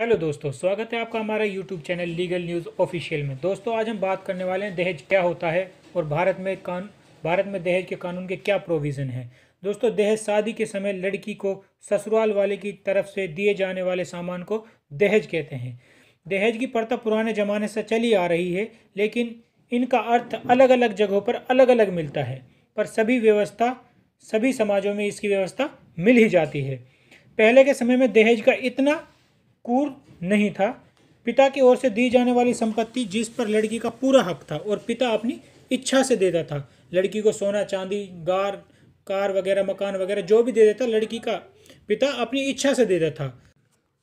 hello दोस्तों स्वागत है आपका हमारा YouTube channel legal news official में दोस्तों आज हम बात करने वाले हैं दहेज क्या होता है और भारत में कान भारत में दहेज के कानून के क्या प्रोविज़न हैं दोस्तों दहेज शादी के समय लड़की को ससुराल वाले की तरफ से दिए जाने वाले सामान को दहेज कहते हैं दहेज की प्रथा पुराने ज़माने से चली आ रही है लेकिन इनका अर्थ अलग अलग जगहों पर अलग अलग मिलता है पर सभी व्यवस्था सभी समाजों में इसकी व्यवस्था मिल ही जाती है पहले के समय में दहेज का इतना कूर नहीं था पिता की ओर से दी जाने वाली संपत्ति जिस पर लड़की का पूरा हक था और पिता अपनी इच्छा से देता था लड़की को सोना चांदी गार कार वगैरह मकान वगैरह जो भी दे देता लड़की का पिता अपनी इच्छा से देता था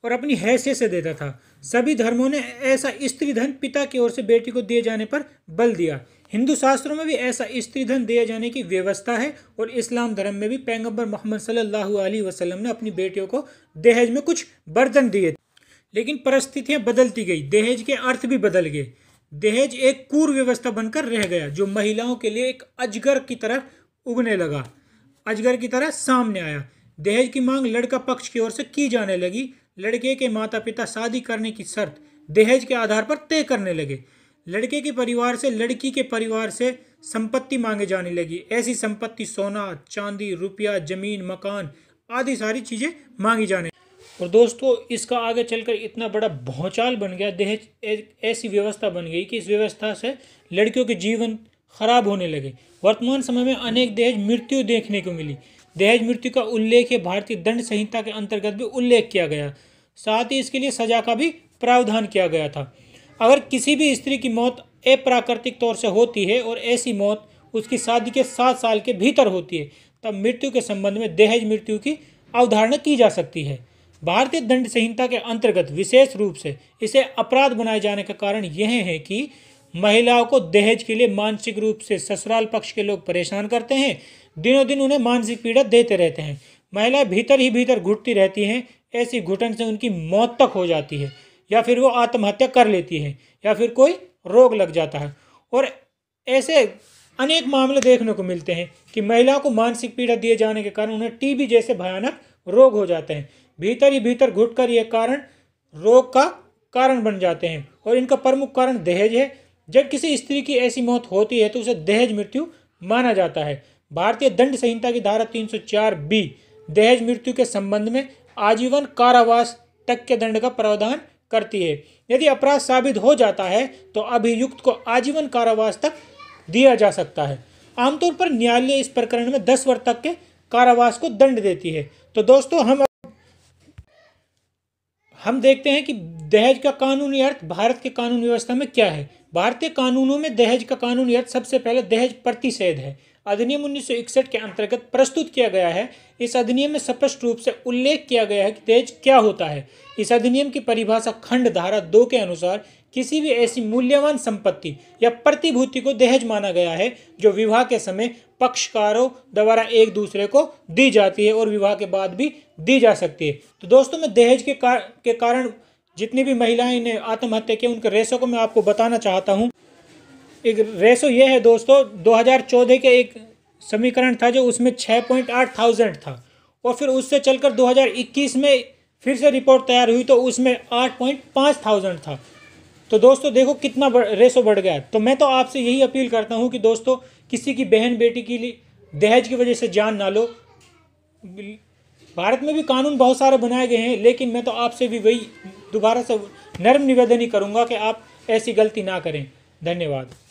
और अपनी हैसियत से देता था सभी धर्मों ने ऐसा स्त्री धन पिता की ओर से बेटी को दिए जाने पर बल दिया हिंदू शास्त्रों में भी ऐसा स्त्री धन दिए जाने की व्यवस्था है और इस्लाम धर्म में भी पैगंबर मोहम्मद सल्लल्लाहु अलैहि वसल्लम ने अपनी बेटियों को दहेज में कुछ बर्तन दिए लेकिन परिस्थितियाँ बदलती गई दहेज के अर्थ भी बदल गए दहेज एक कूर व्यवस्था बनकर रह गया जो महिलाओं के लिए एक अजगर की तरह उगने लगा अजगर की तरह सामने आया दहेज की मांग लड़का पक्ष की ओर से की जाने लगी लड़के के माता पिता शादी करने की शर्त दहेज के आधार पर तय करने लगे लड़के के परिवार से लड़की के परिवार से संपत्ति मांगे जाने लगी ऐसी संपत्ति सोना चांदी रुपया जमीन मकान आदि सारी चीज़ें मांगी जाने और दोस्तों इसका आगे चलकर इतना बड़ा भौचाल बन गया दहेज ऐसी व्यवस्था बन गई कि इस व्यवस्था से लड़कियों के जीवन खराब होने लगे वर्तमान समय में अनेक दहेज मृत्यु देखने को मिली दहेज मृत्यु का उल्लेख भारतीय दंड संहिता के अंतर्गत भी उल्लेख किया गया साथ ही इसके लिए सजा का भी प्रावधान किया गया था अगर किसी भी स्त्री की मौत अप्राकृतिक तौर से होती है और ऐसी मौत उसकी शादी के सात साल के भीतर होती है तब मृत्यु के संबंध में दहेज मृत्यु की अवधारणा की जा सकती है भारतीय दंड संहिता के अंतर्गत विशेष रूप से इसे अपराध बनाए जाने का कारण यह है कि महिलाओं को दहेज के लिए मानसिक रूप से ससुराल पक्ष के लोग परेशान करते हैं दिनों दिन उन्हें मानसिक पीड़ा देते रहते हैं महिलाएं भीतर ही भीतर घुटती रहती हैं ऐसी घुटन से उनकी मौत तक हो जाती है या फिर वो आत्महत्या कर लेती है या फिर कोई रोग लग जाता है और ऐसे अनेक मामले देखने को मिलते हैं कि महिलाओं को मानसिक पीड़ा दिए जाने के कारण उन्हें टीबी जैसे भयानक रोग हो जाते हैं भीतर ही भीतर घुटकर ये कारण रोग का कारण बन जाते हैं और इनका प्रमुख कारण दहेज है जब किसी स्त्री की ऐसी मौत होती है तो उसे दहेज मृत्यु माना जाता है भारतीय दंड संहिता की धारा 304 बी दहेज मृत्यु के संबंध में आजीवन कारावास तक के दंड का प्रावधान करती है यदि अपराध साबित हो जाता है तो अभियुक्त को आजीवन कारावास तक दिया जा सकता है आमतौर पर न्यायालय इस प्रकरण में दस वर्ष तक के कारावास को दंड देती है तो दोस्तों हम हम देखते हैं कि दहेज का कानूनी अर्थ भारत के कानून व्यवस्था में क्या है भारतीय कानूनों में दहेज का कानूनी अर्थ सबसे पहले दहेज प्रतिषेध है अधिनियम 1961 के अंतर्गत प्रस्तुत किया गया है इस अधिनियम में स्पष्ट रूप से उल्लेख किया गया है कि दहेज क्या होता है इस अधिनियम की परिभाषा खंड धारा दो के अनुसार किसी भी ऐसी मूल्यवान संपत्ति या प्रतिभूति को दहेज माना गया है जो विवाह के समय पक्षकारों द्वारा एक दूसरे को दी जाती है और विवाह के बाद भी दी जा सकती है तो दोस्तों मैं दहेज के, कार, के कारण जितनी भी महिलाएं ने आत्महत्या की उनके रेसों को मैं आपको बताना चाहता हूँ एक रेसो ये है दोस्तों 2014 के एक समीकरण था जो उसमें 6.8 थाउजेंड था और फिर उससे चलकर 2021 में फिर से रिपोर्ट तैयार हुई तो उसमें 8.5 थाउजेंड था तो दोस्तों देखो कितना रेशो बढ़ गया तो मैं तो आपसे यही अपील करता हूँ कि दोस्तों किसी की बहन बेटी के लिए दहेज की वजह से जान ना लो भारत में भी कानून बहुत सारे बनाए गए हैं लेकिन मैं तो आपसे भी वही दोबारा से नर्म निवेदन ही करूँगा कि आप ऐसी गलती ना करें धन्यवाद